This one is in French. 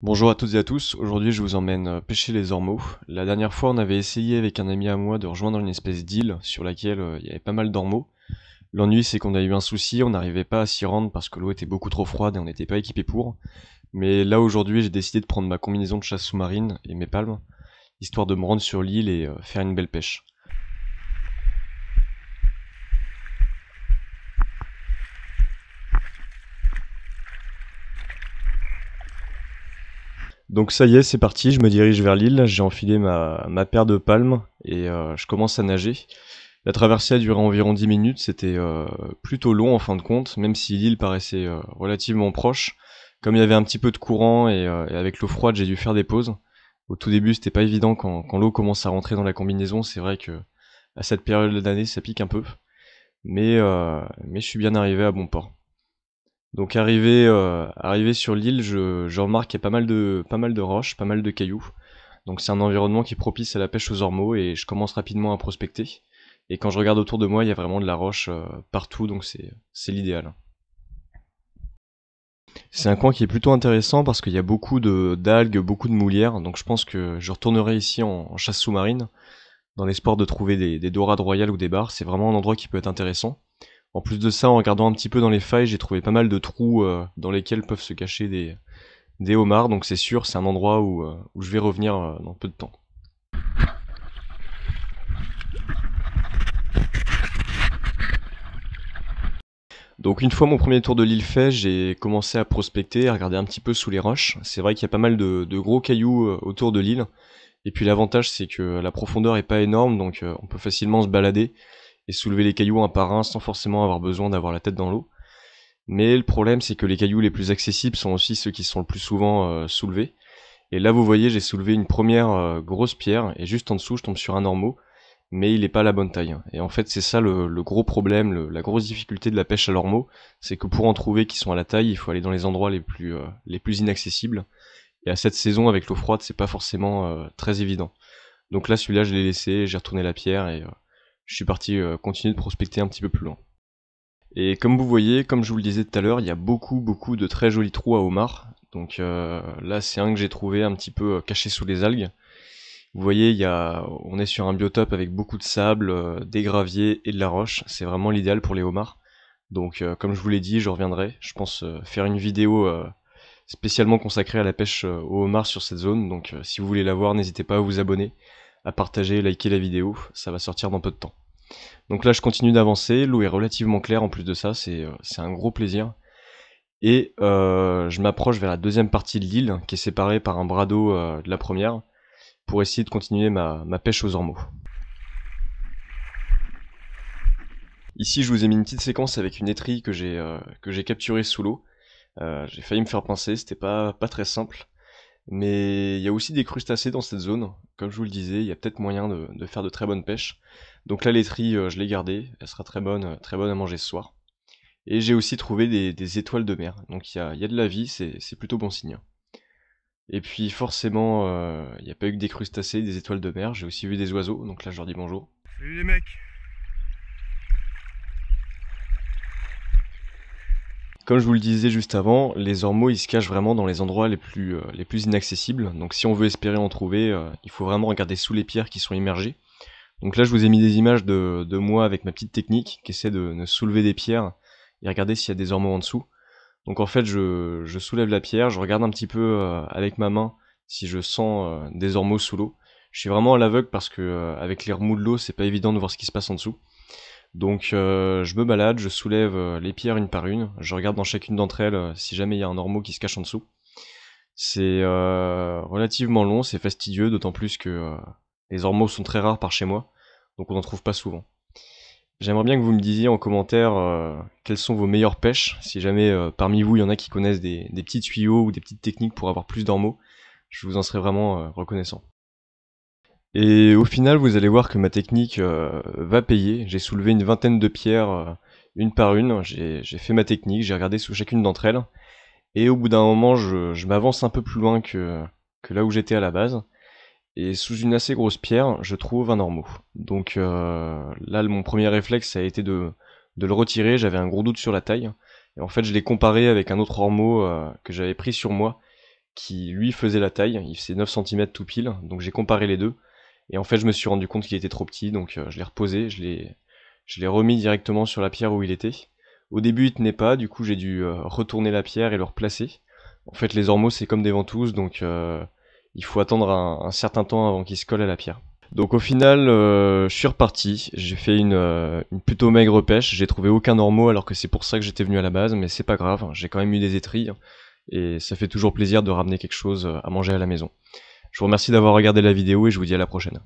Bonjour à toutes et à tous, aujourd'hui je vous emmène euh, pêcher les ormeaux. La dernière fois on avait essayé avec un ami à moi de rejoindre une espèce d'île sur laquelle euh, il y avait pas mal d'ormeaux. L'ennui c'est qu'on a eu un souci, on n'arrivait pas à s'y rendre parce que l'eau était beaucoup trop froide et on n'était pas équipé pour. Mais là aujourd'hui j'ai décidé de prendre ma combinaison de chasse sous-marine et mes palmes, histoire de me rendre sur l'île et euh, faire une belle pêche. Donc ça y est, c'est parti, je me dirige vers l'île, j'ai enfilé ma, paire de palmes et euh, je commence à nager. La traversée a duré environ 10 minutes, c'était euh, plutôt long en fin de compte, même si l'île paraissait euh, relativement proche. Comme il y avait un petit peu de courant et, avec l'eau froide, j'ai dû faire des pauses. Au tout début, c'était pas évident quand, quand l'eau commence à rentrer dans la combinaison, c'est vrai que à cette période d'année, ça pique un peu. Mais, mais je suis bien arrivé à bon port. Donc arrivé, euh, arrivé sur l'île, je, remarque qu'il y a pas mal, de, pas mal de roches, pas mal de cailloux. Donc c'est un environnement qui est propice à la pêche aux ormeaux et je commence rapidement à prospecter. Et quand je regarde autour de moi, il y a vraiment de la roche euh, partout, donc c'est, l'idéal. C'est un coin qui est plutôt intéressant parce qu'il y a beaucoup de, d'algues, beaucoup de moulières, donc je pense que je retournerai ici en, chasse sous-marine dans l'espoir de trouver des, des dorades royales ou des bars. C'est vraiment un endroit qui peut être intéressant. En plus de ça, en regardant un petit peu dans les failles, j'ai trouvé pas mal de trous euh, dans lesquels peuvent se cacher des, des homards, donc c'est sûr, c'est un endroit où, euh, je vais revenir euh, dans peu de temps. Donc une fois mon premier tour de l'île fait, j'ai commencé à prospecter, à regarder un petit peu sous les roches. C'est vrai qu'il y a pas mal de, gros cailloux autour de l'île. Et puis l'avantage c'est que la profondeur est pas énorme, donc on peut facilement se balader et soulever les cailloux un par un sans forcément avoir besoin d'avoir la tête dans l'eau. Mais le problème, c'est que les cailloux les plus accessibles sont aussi ceux qui sont le plus souvent euh, soulevés. Et là, vous voyez, j'ai soulevé une première euh, grosse pierre, et juste en dessous, je tombe sur un ormeau, mais il n'est pas à la bonne taille. Et en fait, c'est ça le, gros problème, la grosse difficulté de la pêche à l'ormeau, c'est que pour en trouver qui sont à la taille, il faut aller dans les endroits les plus, euh, les plus inaccessibles. Et à cette saison, avec l'eau froide, c'est pas forcément très évident. Donc là, celui-là, je l'ai laissé, j'ai retourné la pierre, et je suis parti euh, continuer de prospecter un petit peu plus loin. Et comme vous voyez, comme je vous le disais tout à l'heure, il y a beaucoup beaucoup de très jolis trous à homard. Donc euh, là c'est un que j'ai trouvé un petit peu euh, caché sous les algues. Vous voyez, il on est sur un biotope avec beaucoup de sable, des graviers et de la roche. C'est vraiment l'idéal pour les homards. Donc comme je vous l'ai dit, je reviendrai. Je pense faire une vidéo spécialement consacrée à la pêche aux homards sur cette zone. Donc si vous voulez la voir, n'hésitez pas à vous abonner à partager, liker la vidéo, ça va sortir dans peu de temps. Donc là je continue d'avancer, l'eau est relativement claire en plus de ça, c'est euh, un gros plaisir. Et euh, je m'approche vers la deuxième partie de l'île, qui est séparée par un bras d'eau de la première, pour essayer de continuer ma, pêche aux ormeaux. Ici je vous ai mis une petite séquence avec une étrille que j'ai euh, capturée sous l'eau. j'ai failli me faire pincer, c'était pas, pas très simple. Mais il y a aussi des crustacés dans cette zone. Comme je vous le disais, il y a peut-être moyen de, faire de très bonnes pêches. Donc la laiterie, euh, je l'ai gardée. Elle sera très bonne, très bonne à manger ce soir. Et j'ai aussi trouvé des, étoiles de mer. Donc il y a, de la vie, c'est plutôt bon signe. Et puis forcément, euh, il n'y a pas eu que des crustacés, des étoiles de mer. J'ai aussi vu des oiseaux, donc là je leur dis bonjour. Salut les mecs Comme je vous le disais juste avant, les ormeaux ils se cachent vraiment dans les endroits les plus, euh, les plus inaccessibles. Donc si on veut espérer en trouver, euh, il faut vraiment regarder sous les pierres qui sont immergées. Donc là je vous ai mis des images de, de moi avec ma petite technique qui essaie de, de soulever des pierres et regarder s'il y a des ormeaux en dessous. Donc en fait je, je soulève la pierre, je regarde un petit peu euh, avec ma main si je sens des ormeaux sous l'eau. Je suis vraiment à l'aveugle parce que avec les remous de l'eau c'est pas évident de voir ce qui se passe en dessous. Donc euh, je me balade, je soulève euh, les pierres une par une, je regarde dans chacune d'entre elles euh, si jamais il y a un ormeau qui se cache en dessous. C'est relativement long, c'est fastidieux, d'autant plus que les ormeaux sont très rares par chez moi, donc on n'en trouve pas souvent. J'aimerais bien que vous me disiez en commentaire quelles sont vos meilleures pêches, si jamais parmi vous il y en a qui connaissent des, des, petits tuyaux ou des petites techniques pour avoir plus d'ormeaux, je vous en serais vraiment reconnaissant. Et au final, vous allez voir que ma technique euh, va payer. J'ai soulevé une vingtaine de pierres euh, une par une. J'ai fait ma technique, j'ai regardé sous chacune d'entre elles. Et au bout d'un moment, je, m'avance un peu plus loin que, là où j'étais à la base. Et sous une assez grosse pierre, je trouve un ormeau. Donc euh, là, mon premier réflexe, a été de, de le retirer. J'avais un gros doute sur la taille. Et en fait, je l'ai comparé avec un autre ormeau que j'avais pris sur moi, qui lui faisait la taille. Il faisait 9 cm tout pile. Donc j'ai comparé les deux. Et en fait, je me suis rendu compte qu'il était trop petit, donc euh, je l'ai reposé, je l'ai, remis directement sur la pierre où il était. Au début, il tenait pas, du coup, j'ai dû euh, retourner la pierre et le replacer. En fait, les ormeaux, c'est comme des ventouses, donc euh, il faut attendre un, certain temps avant qu'ils se collent à la pierre. Donc au final, je suis reparti, j'ai fait une, une, plutôt maigre pêche, j'ai trouvé aucun ormeau alors que c'est pour ça que j'étais venu à la base, mais c'est pas grave, hein, j'ai quand même eu des étrilles, et ça fait toujours plaisir de ramener quelque chose à manger à la maison. Je vous remercie d'avoir regardé la vidéo et je vous dis à la prochaine.